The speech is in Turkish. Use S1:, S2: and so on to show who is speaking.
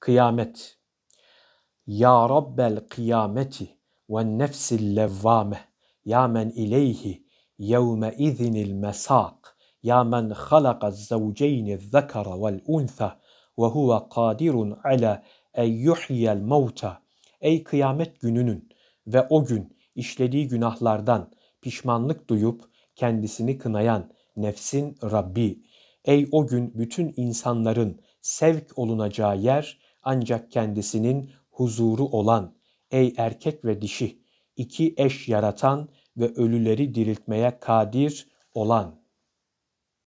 S1: kıyamet. Ya Rabbel kıyameti ve nefsil levvame ya men ileyhi yevme izinil mesak ya men halaka zevceyni zekara vel untha ve huve kadirun ala en yuhyel mevta Ey kıyamet gününün ve o gün işlediği günahlardan pişmanlık duyup kendisini kınayan nefsin Rabbi. Ey o gün bütün insanların sevk olunacağı yer ancak kendisinin huzuru olan ey erkek ve dişi iki eş yaratan ve ölüleri diriltmeye kadir olan